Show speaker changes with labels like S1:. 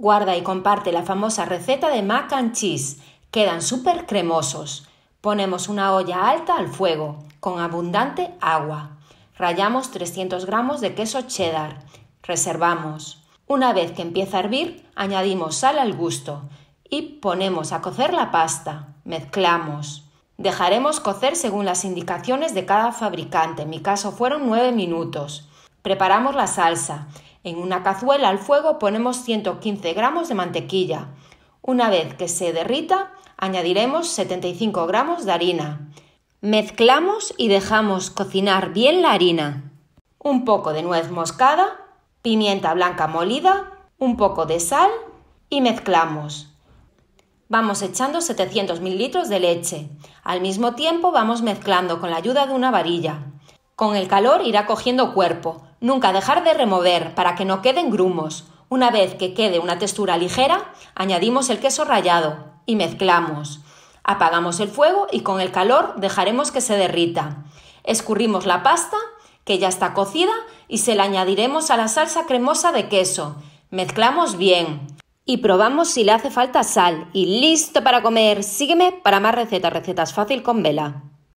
S1: Guarda y comparte la famosa receta de mac and cheese. Quedan súper cremosos. Ponemos una olla alta al fuego, con abundante agua. Rayamos 300 gramos de queso cheddar. Reservamos. Una vez que empieza a hervir, añadimos sal al gusto y ponemos a cocer la pasta. Mezclamos. Dejaremos cocer según las indicaciones de cada fabricante. En mi caso fueron 9 minutos. Preparamos la salsa. En una cazuela al fuego ponemos 115 gramos de mantequilla. Una vez que se derrita, añadiremos 75 gramos de harina. Mezclamos y dejamos cocinar bien la harina. Un poco de nuez moscada, pimienta blanca molida, un poco de sal y mezclamos. Vamos echando 700 litros de leche. Al mismo tiempo vamos mezclando con la ayuda de una varilla. Con el calor irá cogiendo cuerpo, Nunca dejar de remover para que no queden grumos. Una vez que quede una textura ligera, añadimos el queso rallado y mezclamos. Apagamos el fuego y con el calor dejaremos que se derrita. Escurrimos la pasta, que ya está cocida, y se la añadiremos a la salsa cremosa de queso. Mezclamos bien y probamos si le hace falta sal. Y listo para comer. Sígueme para más recetas, recetas fácil con vela.